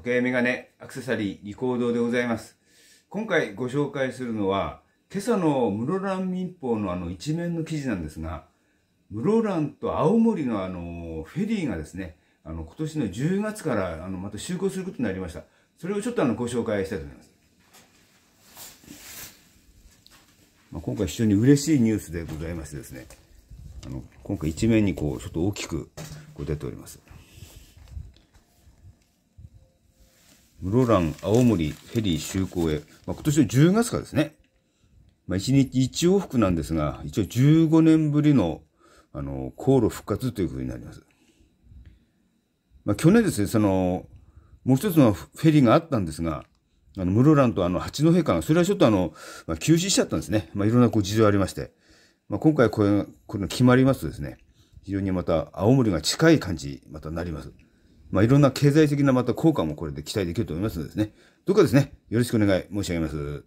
時計メガネ、アクセサリー、リコードでございます。今回ご紹介するのは、今朝の室蘭民報のあの一面の記事なんですが、室蘭と青森のあのフェリーがですね、あの今年の10月からあのまた就航することになりました。それをちょっとあのご紹介したいと思います。まあ、今回非常に嬉しいニュースでございましてですね、あの今回一面にこうちょっと大きくこう出ております。室蘭、青森、フェリー就航へ。まあ、今年の10月からですね。まあ、1日1往復なんですが、一応15年ぶりの、あの、航路復活というふうになります。まあ、去年ですね、その、もう一つのフェリーがあったんですが、あの、室蘭とあの、八戸間、それはちょっとあの、まあ、休止しちゃったんですね。まあ、いろんなこう事情ありまして。まあ、今回これ、これが決まりますとですね、非常にまた青森が近い感じ、またなります。まあ、いろんな経済的なまた効果もこれで期待できると思いますのでですね、どうかですね、よろしくお願い申し上げます。